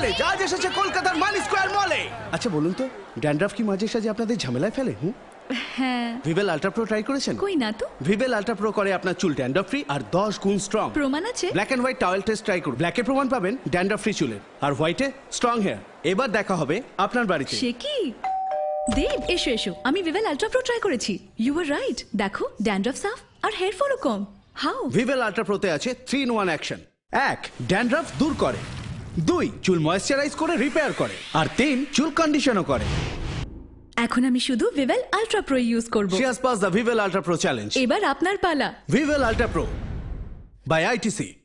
মলে জাজ এসেছে কলকাতার মান স্কোয়ার মলে আচ্ছা বলুন তো ড্যান্ড্রাফ কি মাঝে সাঝে আপনাদের ঝামেলায় ফেলে হুম হ্যাঁ ভিভেল আলট্রা প্রো ট্রাই করেছেন কই না তো ভিভেল আলট্রা প্রো করে আপনার চুল ড্যান্ড্রফ ফ্রি আর 10 গুণ স্ট্রং প্রমাণ আছে black and white towel test try করুন ব্ল্যাকে প্রমাণ পাবেন ড্যান্ড্রাফ ফ্রি চুলের আর হোয়াইটে স্ট্রং হেয়ার এবার দেখা হবে আপনার বাড়িতে সে কি দেব এসো এসো আমি ভিভেল আলট্রা প্রো ট্রাই করেছি ইউ আর রাইট দেখো ড্যান্ড্রফ সাফ আর হেয়ার ফলও কম হাউ ভিভেল আলট্রা প্রোতে আছে 3 ইন 1 অ্যাকশন এক ড্যান্ড্রাফ দূর করে দুই চুল ময়েশ্চারাইজ করে রিপেয়ার করে আর তিন চুল কন্ডিশনও করে এখন আমি শুধু ভিভেল আল্ট্রা প্রো ইউজ করব she's pass the Vivel ultra pro challenge এবার আপনার পালা Vivel ultra pro by ITC